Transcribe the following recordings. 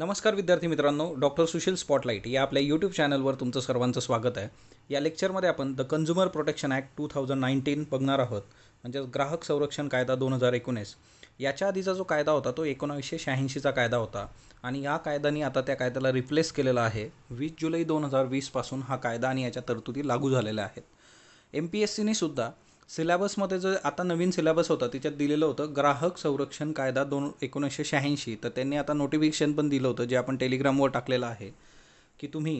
नमस्कार विद्यार्थी मित्रांनो डॉक्टर सुशील स्पॉटलाईट या आपल्या यूट्यूब चॅनलवर तुमचं सर्वांचं स्वागत आहे या लेक्चरमध्ये आपण the consumer protection act two thousand nineteen बघणार आहोत म्हणजेच ग्राहक संरक्षण कायदा दोन हजार एकोणीस याच्या आधीचा जो कायदा होता तो एकोणावीसशे शहाऐंशीचा कायदा होता आणि या कायद्याने आता त्या कायद्याला रिप्लेस केलेला आहे वीस जुलै दोन हजार वीसपासून हा कायदा आणि याच्या तरतुदी लागू झालेल्या आहेत एम पी एस सीने सुद्धा सिलॅबसमध्ये जो आता नवीन सिलॅबस होता त्याच्यात दिलेलं होतं ग्राहक संरक्षण कायदा दोन एकोणीसशे शहाऐंशी तर त्यांनी आता नोटिफिकेशन पण दिलं होतं जे आपण टेलिग्रामवर टाकलेलं आहे की तुम्ही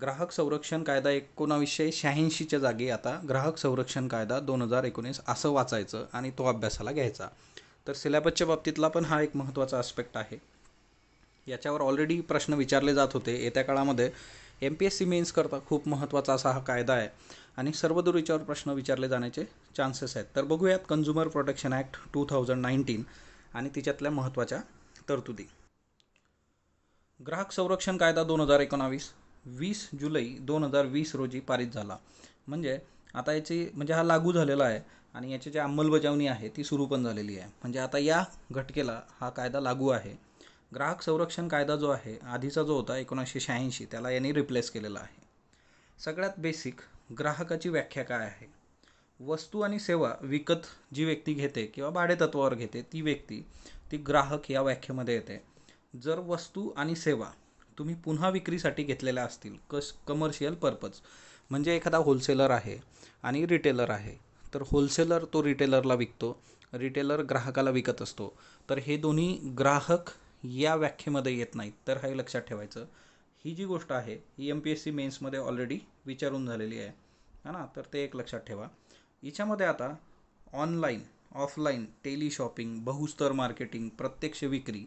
ग्राहक संरक्षण कायदा एकोणावीसशे शहाऐंशीच्या जागी आता ग्राहक संरक्षण कायदा दोन हजार एकोणीस असं वाचायचं आणि तो अभ्यासाला घ्यायचा तर सिलॅबसच्या बाबतीतला पण हा एक महत्त्वाचा आस्पेक्ट आहे याच्यावर ऑलरेडी प्रश्न विचारले जात होते येत्या काळामध्ये एम पी एस सी मेन्सकरता खूप महत्त्वाचा असा हा कायदा आहे आणि सर्व दुरीच्यावर प्रश्न विचारले जाण्याचे चान्सेस आहेत तर बघूयात consumer protection act two thousand nineteen आणि तिच्यातल्या महत्त्वाच्या तरतुदी ग्राहक संरक्षण कायदा दोन हजार एकोणावीस वीस जुलै दोन हजार वीस रोजी पारित झाला म्हणजे आता याची म्हणजे हा लागू झालेला आहे आणि याची जी अंमलबजावणी आहे ती सुरू पण झालेली आहे म्हणजे आता या घटकेला हा कायदा लागू आहे ग्राहक संरक्षण कायदा जो आहे आधीचा जो होता एकोणीसशे शहाऐंशी त्याला यांनी रिप्लेस केलेला आहे सगळ्यात बेसिक ग्राहकाची व्याख्या काय आहे वस्तू आणि सेवा विकत जी व्यक्ती घेते किंवा भाडेतत्वावर घेते ती व्यक्ती ती ग्राहक या व्याख्येमध्ये येते जर वस्तू आणि सेवा तुम्ही पुन्हा विक्रीसाठी घेतलेल्या असतील कस कमर्शियल पर्पज म्हणजे एखादा होलसेलर आहे आणि रिटेलर आहे तर होलसेलर तो रिटेलरला विकतो रिटेलर ग्राहकाला विकत असतो तर हे दोन्ही ग्राहक या व्याख्येमध्ये येत नाहीत तर हे लक्षात ठेवायचं ही जी गोष्ट आहे ही एम पी एस सी मेन्समध्ये ऑलरेडी विचारून झालेली आहे है ना तर ते एक लक्षात ठेवा याच्यामध्ये आता ऑनलाईन ऑफलाईन टेली शॉपिंग बहुस्तर मार्केटिंग प्रत्यक्ष विक्री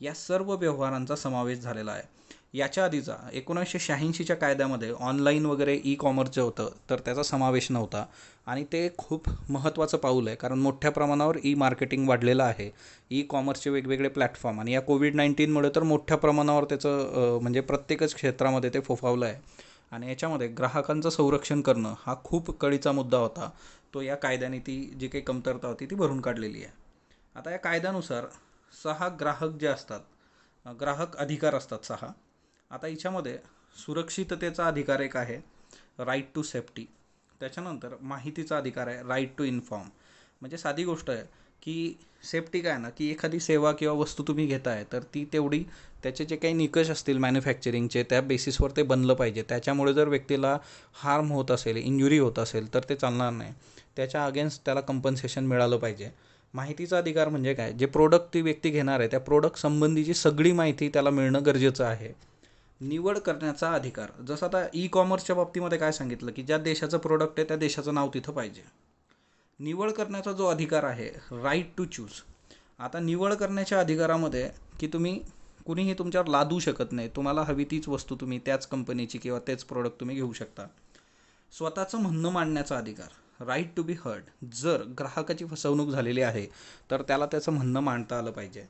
या सर्व व्यवहारांचा समावेश झालेला आहे याच्या आधीचा एकोणीसशे शहाऐंशीच्या कायद्यामध्ये ऑनलाईन वगैरे ई कॉमर्सचं होतं तर त्याचा समावेश नव्हता आणि ते खूप महत्त्वाचं पाऊल आहे कारण मोठ्या प्रमाणावर ई मार्केटिंग वाढलेलं आहे ई कॉमर्सचे वेगवेगळे प्लॅटफॉर्म आणि या कोविड नाईन्टीनमुळे तर मोठ्या प्रमाणावर त्याचं म्हणजे प्रत्येकच क्षेत्रामध्ये ते फोफावलं आहे आणि याच्यामध्ये ग्राहकांचं संरक्षण करणं हा खूप कळीचा मुद्दा होता तो या कायद्याने ती जी काही कमतरता होती ती भरून काढलेली आहे आता या कायद्यानुसार सहा ग्राहक जे असतात ग्राहक अधिकार असतात सहा आता याच्यामध्ये सुरक्षिततेचा अधिकार एक आहे राईट टू सेफ्टी त्याच्यानंतर माहितीचा अधिकार आहे राईट टू इन्फॉर्म म्हणजे साधी गोष्ट आहे की सेफ्टी काय ना की एखादी सेवा किंवा वस्तू तुम्ही घेताय तर ती तेवढी त्याचे जे काही निकष असतील मॅन्युफॅक्चरिंगचे त्या बेसिसवर ते बनलं पाहिजे त्याच्यामुळे जर व्यक्तीला हार्म होत असेल इंजुरी होत असेल तर ते चालणार नाही त्याच्या अगेन्स्ट त्याला कंपन्सेशन मिळालं पाहिजे माहितीचा अधिकार म्हणजे काय जे प्रोडक्ट ती व्यक्ती घेणार आहे त्या प्रोडक्ट संबंधीची सगळी माहिती त्याला मिळणं गरजेचं आहे निवड करण्याचा अधिकार जसं आता ई कॉमर्सच्या बाबतीमध्ये काय सांगितलं की ज्या देशाचं प्रोडक्ट आहे त्या देशाचं नाव तिथं पाहिजे निवड करण्याचा जो अधिकार आहे राईट टू चूज आता निवड करण्याच्या अधिकारामध्ये की तुम्ही कुणीही तुमच्यावर लादू शकत नाही तुम्हाला हवी तीच वस्तू तुम्ही त्याच कंपनीची किंवा तेच प्रोडक्ट तुम्ही घेऊ शकता स्वतःचं म्हणणं मांडण्याचा अधिकार राईट टू बी हर्ड जर ग्राहकाची फसवणूक झालेली आहे तर त्याला त्याचं म्हणणं मांडता आलं पाहिजे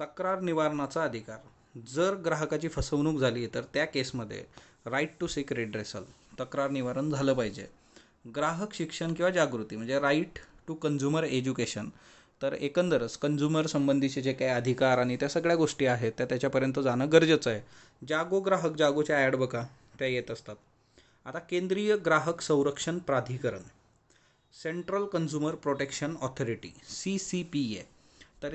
तक्रार निवारणाचा अधिकार जर ग्राहकाची फसवणूक झाली तर त्या केसमध्ये राईट टू सीक रिड्रेसल तक्रार निवारण झालं पाहिजे ग्राहक शिक्षण किंवा जागृती म्हणजे राईट टू कन्झ्युमर एज्युकेशन तर एकंदरच कंझ्युमर संबंधीचे जे काही अधिकार आणि त्या सगळ्या गोष्टी आहेत त्या त्याच्यापर्यंत जाणं गरजेचं आहे जागो ग्राहक जागोच्या ॲड बघा त्या येत असतात आता केंद्रीय ग्राहक संरक्षण प्राधिकरण central consumer protection authority C C P A तर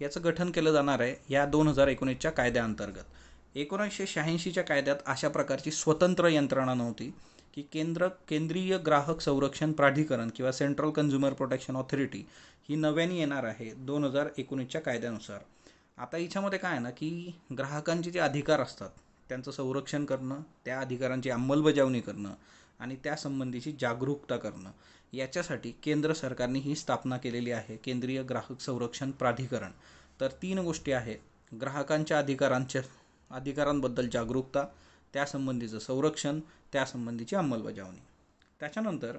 याचं गठन केलं जाणार आहे या दोन हजार एकोणीसच्या कायद्याअंतर्गत एकोणीसशे शहाऐंशीच्या कायद्यात अशा प्रकारची स्वतंत्र यंत्रणा नव्हती की केंद्र केंद्रीय ग्राहक संरक्षण प्राधिकरण किंवा सेंट्रल कन्झ्युमर प्रोटेक्शन ऑथॉरिटी ही नव्याने येणार आहे दोन हजार एकोणीसच्या कायद्यानुसार आता याच्यामध्ये काय आहे ना की ग्राहकांचे जे अधिकार असतात त्यांचं संरक्षण करणं त्या अधिकारांची अंमलबजावणी करणं आणि त्यासंबंधीची जागरूकता करणं याच्यासाठी केंद्र सरकारने ही स्थापना केलेली आहे केंद्रीय ग्राहक संरक्षण प्राधिकरण तर तीन गोष्टी आहेत ग्राहकांच्या अधिकारांच्या अधिकारांबद्दल जागरूकता त्यासंबंधीचं संरक्षण त्यासंबंधीची अंमलबजावणी त्याच्यानंतर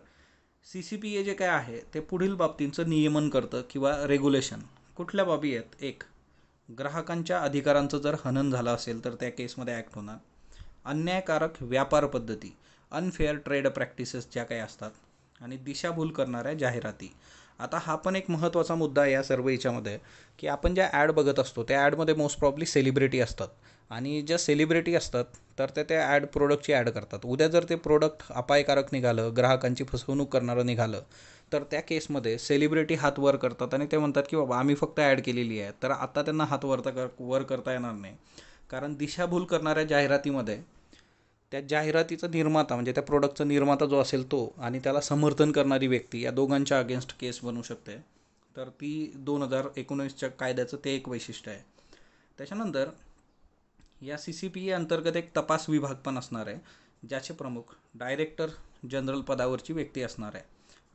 सी सी पी ए जे काय आहे ते पुढील बाबतींचं नियमन करतं किंवा रेग्युलेशन कुठल्या बाबी आहेत एक ग्राहकांच्या अधिकारांचं जर हनन झालं असेल तर त्या केसमध्ये ॲक्ट होणार अन्यायकारक व्यापार पद्धती अनफेअर ट्रेड प्रॅक्टिसेस ज्या काही असतात आणि दिशाभूल करणाऱ्या जाहिराती आता हा पण एक महत्त्वाचा मुद्दा या सर्व याच्यामध्ये की आपण ज्या ॲड बघत असतो त्या ॲडमध्ये मोस्ट प्रॉब्ली सेलिब्रिटी असतात आणि ज्या सेलिब्रिटी असतात तर ते त्या ॲड प्रोडक्टची ॲड करतात उद्या जर ते प्रोडक्ट अपायकारक निघालं ग्राहकांची फसवणूक करणारं निघालं तर त्या केसमध्ये सेलिब्रिटी हात वर करतात आणि ते म्हणतात की बाबा आम्ही फक्त ॲड केलेली आहे तर आता त्यांना हात वरता कर वर करता येणार नाही कारण दिशाभूल करणाऱ्या जाहिरातीमध्ये त्या जाहिरातीचा निर्माता म्हणजे त्या प्रोडक्टचा निर्माता जो असेल तो आणि त्याला समर्थन करणारी व्यक्ती या दोघांच्या अगेन्स्ट केस बनू शकते तर ती दोन हजार एकोणीसच्या कायद्याचं ते एक वैशिष्ट्य आहे त्याच्यानंतर या सी सी पी ए अंतर्गत एक तपास विभाग पण असणार आहे ज्याचे प्रमुख डायरेक्टर जनरल पदावरची व्यक्ती असणार आहे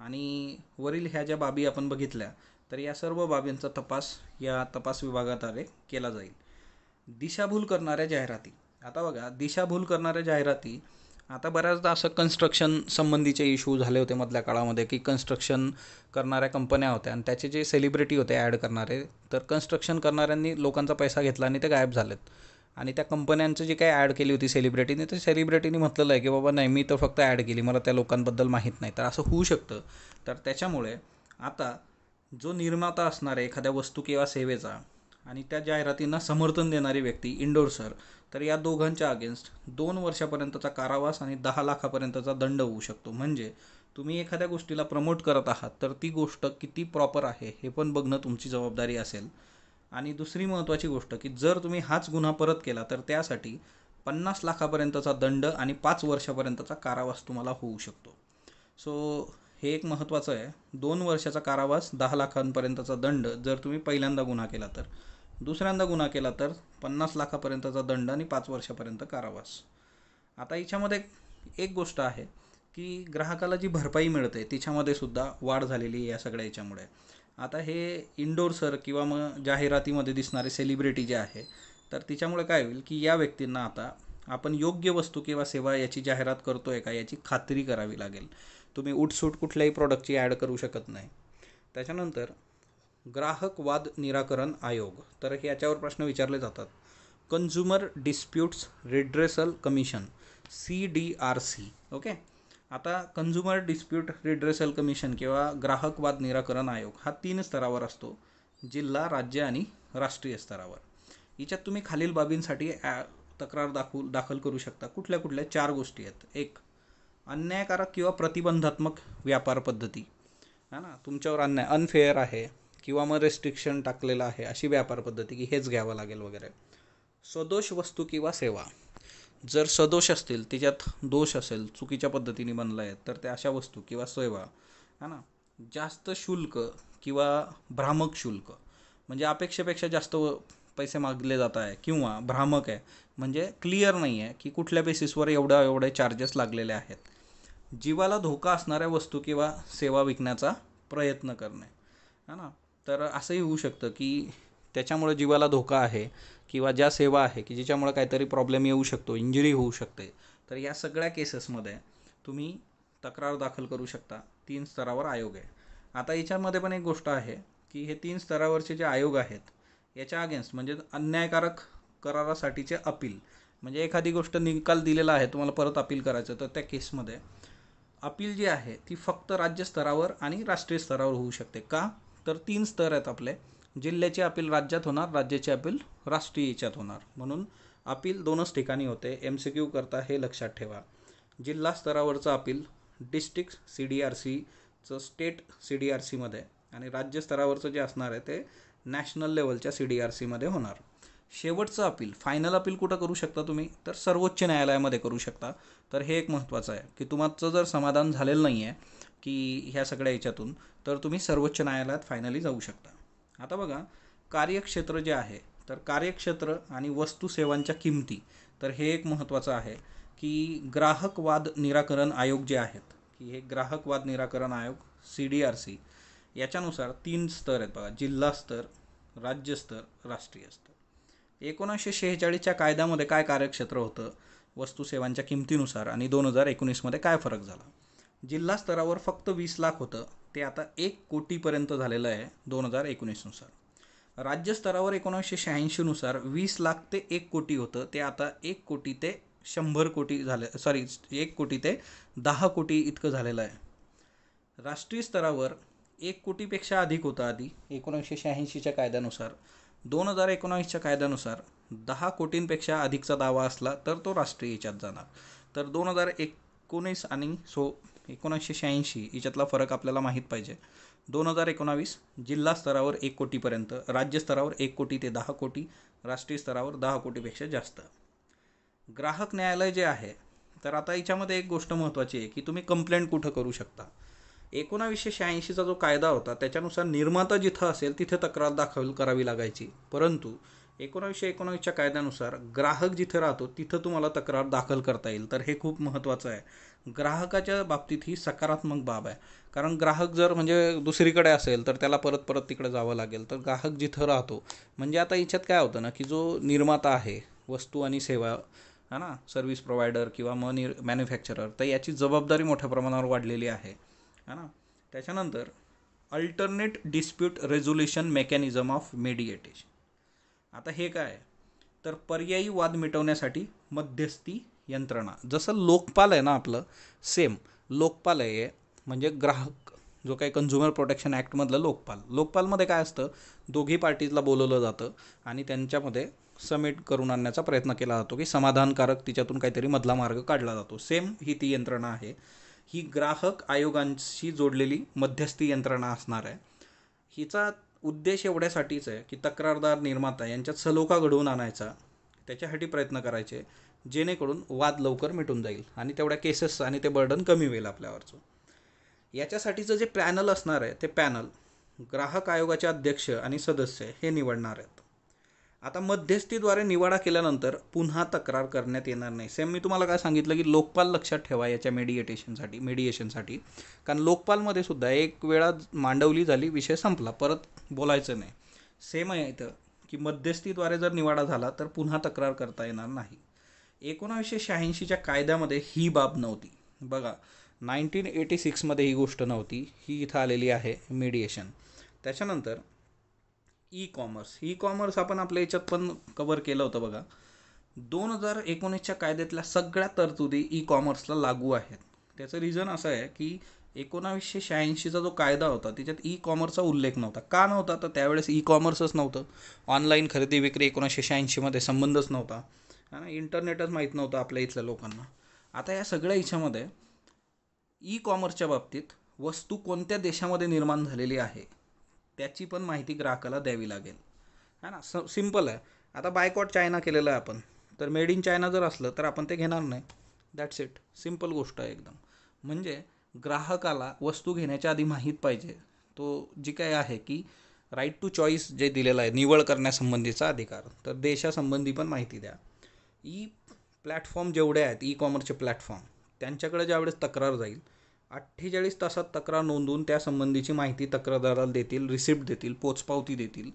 आणि वरील ह्या ज्या बाबी आपण बघितल्या तर या सर्व बाबींचा तपास या तपास विभागाद्वारे केला जाईल दिशाभूल करणाऱ्या जाहिराती आता बघा दिशाभूल करणाऱ्या जाहिराती आता बऱ्याचदा असं कन्स्ट्रक्शन संबंधीचे इशू झाले होते मधल्या काळामध्ये की कन्स्ट्रक्शन करणाऱ्या कंपन्या होत्या आणि त्याचे जे सेलिब्रिटी होते ॲड करणारे तर कन्स्ट्रक्शन करणाऱ्यांनी लोकांचा पैसा घेतला आणि ते गायब झालेत आणि त्या कंपन्यांचं जे काही ॲड केली होती सेलिब्रिटीने तर सेलिब्रिटीने म्हटलेलं आहे की बाबा नाही मी तर फक्त ॲड केली मला त्या लोकांबद्दल माहीत नाही तर असं होऊ शकतं तर त्याच्यामुळे आता जो निर्माता असणार आहे एखाद्या वस्तू किंवा सेवेचा आणि त्या जाहिरातींना समर्थन देणारी व्यक्ती सर तर या दोघांच्या अगेन्स्ट दोन वर्षापर्यंतचा कारावास आणि दहा लाखापर्यंतचा दंड होऊ शकतो म्हणजे तुम्ही एखाद्या गोष्टीला प्रमोट करत आहात तर ती गोष्ट किती प्रॉपर आहे हे पण बघणं तुमची जबाबदारी असेल आणि दुसरी महत्त्वाची गोष्ट की जर तुम्ही हाच गुन्हा परत केला तर त्यासाठी पन्नास लाखापर्यंतचा दंड आणि पाच वर्षापर्यंतचा कारावास तुम्हाला होऊ शकतो सो हे एक महत्त्वाचं आहे दोन वर्षाचा कारावास दहा लाखांपर्यंतचा दंड जर तुम्ही पहिल्यांदा गुन्हा केला तर दुसऱ्यांदा गुन्हा केला तर पन्नास लाखापर्यंतचा दंड आणि पाच वर्षापर्यंत कारावास आता याच्यामध्ये एक गोष्ट आहे की ग्राहकाला जी भरपाई मिळते तिच्यामध्ये सुद्धा वाढ झालेली आहे या सगळ्या याच्यामुळे आता हे इंडोर सर किंवा मग जाहिरातीमध्ये दिसणारे सेलिब्रिटी जे आहे तर तिच्यामुळे काय होईल की या व्यक्तींना आता आपण योग्य वस्तू किंवा सेवा याची जाहिरात करतो आहे का याची खात्री करावी लागेल तुम्ही उठसूट कुठल्याही प्रॉडक्टची ॲड करू शकत नाही त्याच्यानंतर ग्राहक वाद निराकरण आयोग तर याच्यावर प्रश्न विचारले जातात consumer disputes redressal commission C D R C okay आता कन्झ्युमर डिस्प्यूट रिड्रेसल कमिशन किंवा ग्राहक वाद निराकरण आयोग हा तीन स्तरावर असतो जिल्हा राज्य आणि राष्ट्रीय स्तरावर याच्यात तुम्ही खालील बाबींसाठी ॲ तक्रार दाखवू दाखल करू शकता कुठल्या कुठल्या चार गोष्टी आहेत एक अन्यायकारक किंवा प्रतिबंधात्मक व्यापार पद्धती है ना तुमच्यावर अन्याय अनफेअर आहे किंवा मग रेस्ट्रिक्शन टाकलेलं आहे अशी व्यापार पद्धती की हेच घ्यावं लागेल वगैरे स्वदोष वस्तू किंवा सेवा जर सदोष असतील त्याच्यात दोष असेल चुकीच्या पद्धतीने बनला आहे तर त्या अशा वस्तू किंवा सेवा है ना जास्त शुल्क किंवा भ्रामक शुल्क म्हणजे अपेक्षेपेक्षा जास्त पैसे मागले जात आहे किंवा भ्रामक आहे म्हणजे क्लिअर नाही आहे की कुठल्या बेसिसवर एवढ्या एवढे चार्जेस लागलेले आहेत जीवाला धोका असणाऱ्या वस्तू किंवा सेवा विकण्याचा प्रयत्न करणे है ना तर असंही होऊ शकतं की त्याच्यामुळे जीवाला धोका आहे किंवा ज्या सेवा आहे की ज्याच्यामुळं काहीतरी प्रॉब्लेम येऊ शकतो इंजुरी होऊ शकते तर या सगळ्या केसेसमध्ये तुम्ही तक्रार दाखल करू शकता तीन स्तरावर आयोग आहे आता याच्यामध्ये पण एक गोष्ट आहे की हे तीन स्तरावरचे जे आयोग आहेत याच्या अगेन्स्ट म्हणजे अन्यायकारक करारासाठीचे अपील म्हणजे एखादी गोष्ट निकाल दिलेला आहे तुम्हाला परत अपील करायचं तर त्या केसमध्ये अपील जी आहे ती फक्त राज्य स्तरावर आणि राष्ट्रीय स्तरावर होऊ शकते का तर तीन स्तर आहेत आपले जिल्ह्याचे अपील राज्यात होणार राज्याचे अपील राष्ट्रीय याच्यात होणार म्हणून अपील दोनच ठिकाणी होते एम सी क्यू करता हे लक्षात ठेवा जिल्हा स्तरावरचं appeal district C D R सीचं स्टेट सी डी आर सीमध्ये आणि राज्य स्तरावरचं जे असणार आहे ते नॅशनल लेवलच्या सी डी आर सीमध्ये होणार शेवटचं अपील फायनल अपील कुठं करू शकता तुम्ही तर सर्वोच्च न्यायालयामध्ये करू शकता तर हे एक महत्त्वाचं आहे की तुमचं जर समाधान झालेलं नाही आहे की ह्या सगळ्या याच्यातून तर तुम्ही सर्वोच्च न्यायालयात फायनली जाऊ शकता आता बघा कार्यक्षेत्र जे आहे तर कार्यक्षेत्र आणि वस्तू सेवांच्या किमती तर हे एक महत्त्वाचं आहे की ग्राहकवाद निराकरण आयोग जे आहेत की हे ग्राहकवाद निराकरण आयोग सी डी आर सी याच्यानुसार तीन स्तर आहेत बघा जिल्हा स्तर राज्यस्तर राष्ट्रीय स्तर एकोणीसशे शेहेचाळीसच्या कायद्यामध्ये काय कार्यक्षेत्र होतं वस्तू सेवांच्या किमतीनुसार आणि दोन हजार एकोणीसमध्ये काय फरक झाला जिल्हा स्तरावर फक्त वीस लाख होतं ते आता एक कोटीपर्यंत झालेलं आहे दोन हजार एकोणीसनुसार राज्यस्तरावर एकोणीसशे शहाऐंशीनुसार वीस लाख ते एक कोटी होतं ते आता एक कोटी ते शंभर कोटी झालं सॉरी एक कोटी ते दहा कोटी इतकं झालेलं आहे राष्ट्रीय स्तरावर एक कोटीपेक्षा अधिक होतं आधी एकोणीसशे शहाऐंशीच्या कायद्यानुसार दोन हजार एकोणावीसच्या कायद्यानुसार दहा कोटींपेक्षा अधिकचा दावा असला तर तो राष्ट्रीय याच्यात जाणार तर दोन हजार एकोणीस आणि सो एकोणीसशे शहाऐंशी याच्यातला फरक आपल्याला माहीत पाहिजे दोन हजार एकोणावीस जिल्हा स्तरावर एक कोटीपर्यंत राज्यस्तरावर एक कोटी ते दहा कोटी राष्ट्रीय स्तरावर दहा कोटीपेक्षा जास्त ग्राहक न्यायालय जे आहे तर आता याच्यामध्ये एक गोष्ट महत्त्वाची आहे की तुम्ही कंप्लेंट कुठं करू शकता एकोणावीसशे शहाऐंशीचा जो कायदा होता त्याच्यानुसार निर्माता जिथं असेल तिथे तक्रार दाखल करावी लागायची परंतु एकोणावीसशे एकोणावीसच्या कायद्यानुसार ग्राहक जिथे राहतो तिथं तुम्हाला तक्रार दाखल करता येईल तर हे खूप महत्त्वाचं आहे ग्राहकाच्या बाबतीत ही सकारात्मक बाब आहे कारण ग्राहक जर म्हणजे दुसरीकडे असेल तर त्याला परत परत तिकडे जावं लागेल तर ग्राहक जिथं राहतो म्हणजे आता याच्यात काय होतं ना की जो निर्माता आहे वस्तू आणि सेवा है ना सर्व्हिस प्रोव्हायडर किंवा मनी मॅन्युफॅक्चरर तर याची जबाबदारी मोठ्या प्रमाणावर वाढलेली आहे है ना त्याच्यानंतर alternate dispute resolution mechanism of mediation आता हे काय तर पर्यायी वाद मिटवण्यासाठी मध्यस्थी यंत्रणा जसं लोकपाल आहे ना आपलं सेम लोकपाल आहे म्हणजे ग्राहक जो काही कन्झ्युमर प्रोटेक्शन ॲक्टमधलं लोकपाल लोकपालमध्ये काय असतं दोघी पार्टीजला बोलवलं जातं आणि त्यांच्यामध्ये समिट करून आणण्याचा प्रयत्न केला जातो की समाधानकारक तिच्यातून काहीतरी मधला मार्ग काढला जातो सेम ही ती यंत्रणा आहे ही ग्राहक आयोगांशी जोडलेली मध्यस्थी यंत्रणा असणार आहे हिचा उद्देश एवढ्यासाठीच आहे की तक्रारदार निर्माता यांच्यात सलोखा घडवून आणायचा त्याच्यासाठी प्रयत्न करायचे जेणेकरून वाद लवकर मिटून जाईल आणि तेवढ्या केसेस आणि ते बर्डन कमी होईल आपल्यावरचं याच्यासाठीचं जे पॅनल असणार आहे ते पॅनल ग्राहक आयोगाचे अध्यक्ष आणि सदस्य हे निवडणार आहेत आता मध्यस्थीद्वारे निवाडा केल्यानंतर पुन्हा तक्रार करण्यात येणार नाही सेम मी तुम्हाला काय सांगितलं की लोकपाल लक्षात ठेवा याच्या मेडिएटेशनसाठी मेडिएशनसाठी कारण लोकपालमध्ये सुद्धा एक वेळा मांडवली झाली विषय संपला परत बोलायचं नाही सेम आहे इथं की मध्यस्थीद्वारे जर निवाडा झाला तर पुन्हा तक्रार करता येणार नाही एकोणावीसशे शहाऐंशीच्या कायद्यामध्ये ही बाब नव्हती बघा नाईन्टीन एटी सिक्समध्ये ही गोष्ट नव्हती ही इथं आलेली आहे मेडिएशन त्याच्यानंतर ई कॉमर्स ई कॉमर्स आपण आपल्या याच्यात पण कवर केलं होतं बघा दोन हजार एकोणीसच्या कायद्यातल्या सगळ्या तरतुदी ई कॉमर्सला लागू आहेत त्याचं रिझन असं आहे की एकोणावीसशे शहाऐंशीचा जो कायदा होता त्याच्यात ई कॉमर्सचा उल्लेख नव्हता का नव्हता तर त्यावेळेस ई कॉमर्सच नव्हतं ऑनलाईन खरेदी विक्री एकोणीसशे शहाऐंशीमध्ये संबंधच नव्हता आणि इंटरनेटच माहीत नव्हतं आपल्या इथल्या लोकांना आता या सगळ्या याच्यामध्ये ई कॉमर्सच्या बाबतीत वस्तू कोणत्या देशामध्ये निर्माण झालेली आहे त्याची पण माहिती ग्राहकाला द्यावी लागेल है ना स सिम्पल आहे आता बायकॉट चायना केलेला आहे आपण तर मेड इन चायना जर असलं तर आपण ते घेणार नाही दॅट्स इट सिम्पल गोष्ट आहे एकदम म्हणजे ग्राहकाला वस्तू घेण्याच्या आधी माहीत पाहिजे तो जी काय आहे की राईट टू चॉईस जे दिलेलं आहे निवड करण्यासंबंधीचा अधिकार तर देशासंबंधी पण माहिती द्या ई प्लॅटफॉर्म जेवढे आहेत ई कॉमर्सचे प्लॅटफॉर्म त्यांच्याकडे ज्यावेळेस तक्रार जाईल अठ्ठेचाळीस तासात तक्रार नोंदवून त्यासंबंधीची माहिती तक्रारदाराला देतील रिसिप्ट देतील पोचपावती देतील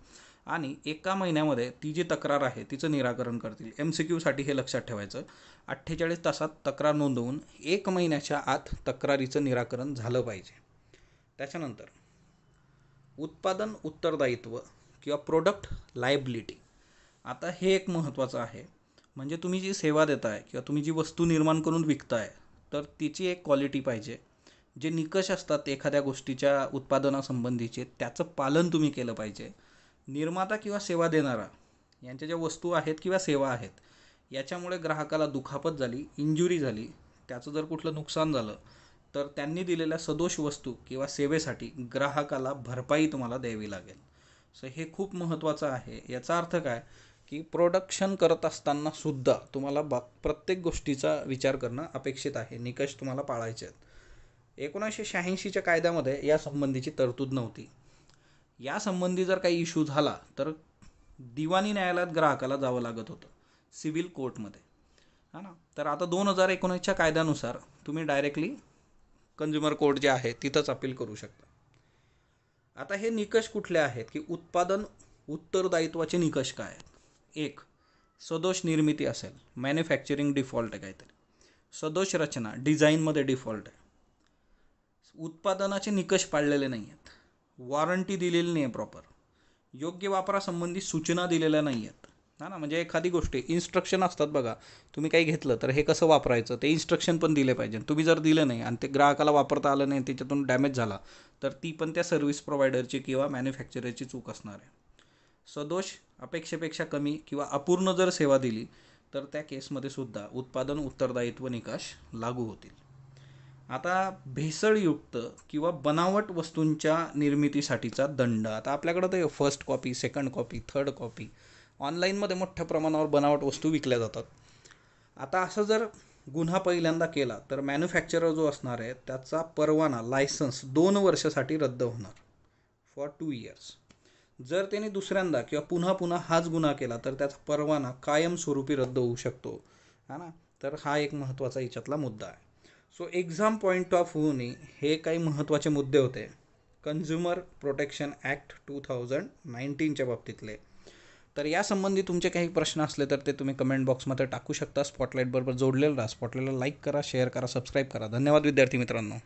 आणि एका महिन्यामध्ये ती जी तक्रार आहे तिचं निराकरण करतील एम सी क्यूसाठी हे लक्षात ठेवायचं अठ्ठेचाळीस तासात तक्रार नोंदवून एक महिन्याच्या आत तक्रारीचं निराकरण झालं पाहिजे त्याच्यानंतर उत्पादन उत्तरदायित्व किंवा प्रोडक्ट लायबिलिटी आता हे एक महत्त्वाचं आहे म्हणजे तुम्ही जी सेवा देताय किंवा तुम्ही जी वस्तू निर्माण करून विकताय तर तिची एक क्वालिटी पाहिजे जे निकष असतात एखाद्या गोष्टीच्या उत्पादनासंबंधीचे त्याचं पालन तुम्ही केलं पाहिजे निर्माता किंवा सेवा देणारा यांच्या ज्या वस्तू आहेत किंवा सेवा आहेत याच्यामुळे ग्राहकाला दुखापत झाली इंजुरी झाली त्याचं जर कुठलं नुकसान झालं तर त्यांनी दिलेल्या सदोष वस्तू किंवा सेवेसाठी ग्राहकाला भरपाई तुम्हाला द्यावी लागेल सो हे खूप महत्त्वाचं आहे याचा अर्थ काय की प्रोडक्शन करत असताना सुद्धा तुम्हाला बा प्रत्येक गोष्टीचा विचार करणं अपेक्षित आहे निकष तुम्हाला पाळायचे आहेत एकोणीसशे शहाऐंशीच्या कायद्यामध्ये या संबंधीची तरतूद नव्हती यासंबंधी जर काही इशू झाला तर दिवाणी न्यायालयात ग्राहकाला जावं लागत होतं सिव्हिल कोर्टमध्ये हा ना तर आता दोन हजार एकोणीसच्या कायद्यानुसार तुम्ही डायरेक्टली कंझ्युमर कोर्ट जे आहे तिथंच अपील करू शकता आता हे निकष कुठले आहेत की उत्पादन उत्तरदायित्वाचे निकष काय आहेत एक सदोष निर्मिती असेल मॅन्युफॅक्चरिंग डिफॉल्ट आहे काहीतरी सदोष रचना डिझाईनमध्ये डिफॉल्ट आहे उत्पादनाचे निकष पाळलेले नाही आहेत वॉरंटी दिलेली नाही आहे प्रॉपर योग्य वापरासंबंधी सूचना दिलेल्या नाही आहेत हा ना म्हणजे एखादी गोष्ट इन्स्ट्रक्शन असतात बघा तुम्ही काही घेतलं तर हे कसं वापरायचं ते इन्स्ट्रक्शन पण दिले पाहिजे तुम्ही जर दिलं नाही आणि ते ग्राहकाला वापरता आलं नाही त्याच्यातून डॅमेज झाला तर ती पण त्या सर्व्हिस प्रोव्हायडरची किंवा मॅन्युफॅक्चरची चूक असणार आहे सदोष अपेक्षेपेक्षा कमी किंवा अपूर्ण जर सेवा दिली तर त्या केसमध्ये सुद्धा उत्पादन उत्तरदायित्व निकष लागू होतील आता भेसळयुक्त किंवा बनावट वस्तूंच्या निर्मितीसाठीचा दंड आता आपल्याकडं ते first copy second copy third copy ऑनलाईनमध्ये मोठ्या प्रमाणावर बनावट वस्तू विकल्या जातात आता असं जर गुन्हा पहिल्यांदा केला तर मॅन्युफॅक्चरर जो असणार आहे त्याचा परवाना लायसन्स दोन वर्षासाठी रद्द होणार फॉर टू इयर्स जर त्याने दुसऱ्यांदा किंवा पुन्हा पुन्हा हाच गुन्हा केला तर त्याचा परवाना कायमस्वरूपी रद्द होऊ शकतो है ना तर हा एक महत्त्वाचा याच्यातला मुद्दा आहे सो एक्झाम पॉईंट ऑफ व्ह्यूने हे काही महत्त्वाचे मुद्दे होते consumer protection act two thousand नाईन्टीनच्या बाबतीतले तर यासंबंधी तुमचे काही प्रश्न असले तर ते तुम्ही कमेंट बॉक्समध्ये टाकू शकता स्पॉटलाईटबरोबर जोडलेलं राहा स्पॉटलाईटला लाईक करा शेअर करा सबस्क्राईब करा धन्यवाद विद्यार्थी मित्रांनो